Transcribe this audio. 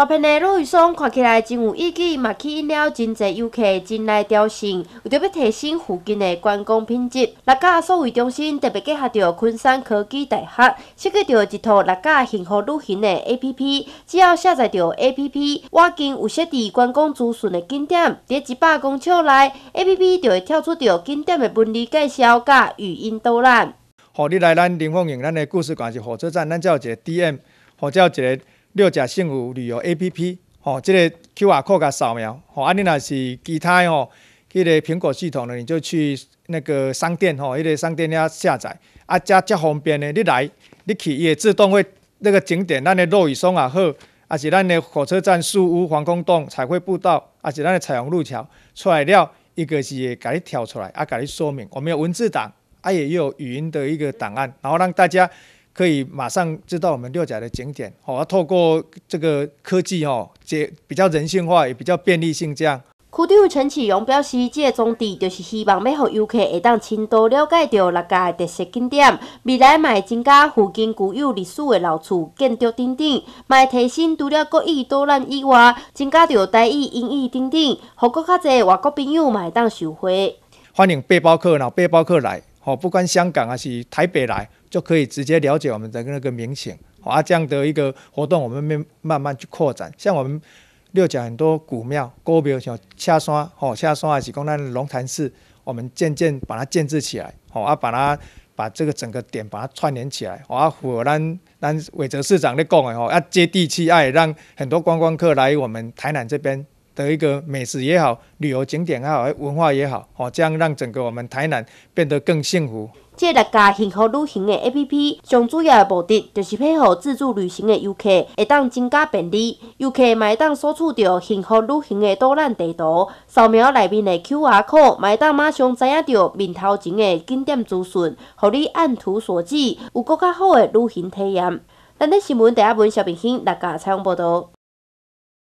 大片的路遇松看起来真有意境，嘛吸引了真济游客进来朝圣，为着要提升附近的观光品质，六甲数位中心特别结合着昆山科技大学，设计着一套六甲幸福旅行的 A P P。只要下载着 A P P，我已经有设置观光资讯的景点，伫一百公尺内，A P P 就会跳出着景点的文字介绍甲语音导览。好，你来咱林凤营咱的故事馆是火车站，咱叫一个 D M，好叫一个。六甲幸福旅游 A P P，吼，这个 Q R code 扫描，吼，啊，你那是其他吼，迄个苹果系统呢，你就去那个商店，吼，那个商店遐下载，啊，这这方便呢，你来，你去也自动会那个景点，咱的落雨松也好，啊，是咱的火车站树屋、防空洞、彩绘步道，啊，是咱的彩虹路桥，出来了，一个是给你跳出来，啊，给你说明，我们有文字档，啊，也有语音的一个档案，然后让大家。可以马上知道我们六甲的景点，好，透过这个科技，哦，接比较人性化，也比较便利性，这样。区长陈启荣表示，这个装置就是希望要让游客会当亲多了解到六甲的特色景点，未来也会增加附近具有历史的老厝建筑等等，也会提升除了国语、多南以外，增加到台语、英语等等，让更多外国朋友会当受会。欢迎背包客，然后背包客来，不管香港还是台北来。就可以直接了解我们的那个民情，好，啊，这样的一个活动，我们慢慢慢去扩展。像我们六甲很多古庙，古庙，像下山，哦下山也是讲那龙潭寺，我们渐渐把它建设起来，哦啊，把它把这个整个点把它串联起来，哦啊，符合咱咱伟哲市长在讲的，哦啊，接地气，哎，让很多观光客来我们台南这边的一个美食也好，旅游景点也好，文化也好，哦，这样让整个我们台南变得更幸福。这六家幸福旅行的 APP 上主要的目的，就是配合自助旅行的游客，会当增加便利。游客麦当搜索到幸福旅行的导览地图，扫描内面的 QR 码，麦当马上知影着面头前的景点资讯，互你按图索骥，有搁较好的旅行体验。咱伫新闻第一本小明星六家采访报道。